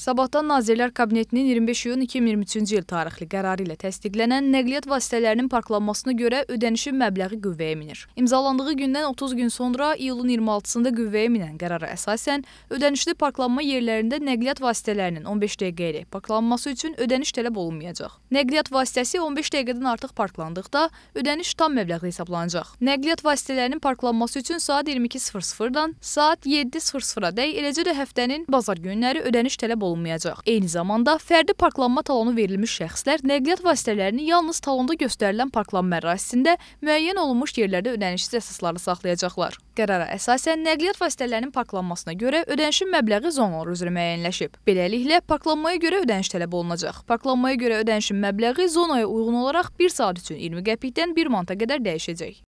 Sabahdan Nazirlər Kabinetinin 25 iyun 2023-cü il tarixli qərarı ilə təsdiqlənən nəqliyyat vasitələrinin parklanmasına görə ödənişin məbləği qüvvəyə minir. İmzalandığı gündən 30 gün sonra iyulun 26-sında qüvvəyə minən qərara əsasən ödənişli parklanma yerlərində nəqliyyat vasitələrinin 15 dəqiqəlik parklanması üçün ödəniş tələb olunmayacaq. Nəqliyyat vasitəsi 15 dəqiqədən artıq parklandıqda ödəniş tam məbləğdə hesablanacaq. Nəqliyyat vasitələrinin parklanması üçün saat 22:00-dan saat 7:00-a dək eləcə də həftənin bazar günləri ödəniş tələb olunacaq olunmayacaq. Eyni zamanda fərdi parklanma talonu verilmiş şəxslər nəqliyyat vasitələrini yalnız talonda göstərilən parklanma ərazisində müəyyən olunmuş yerlərdə ödənişsiz əsasları saxlayacaqlar. Qərara əsasən nəqliyyat vasitələrinin parklanmasına görə ödənişin məbləği zonalar üzrə müəyyənləşib. Beləliklə, parklanmaya görə ödəniş tələb olunacaq. Parklanmaya görə ödənişin məbləği zonaya uyğun olaraq 1 saat üçün 20 qəpikdən 1 manta qədər dəyişəcək.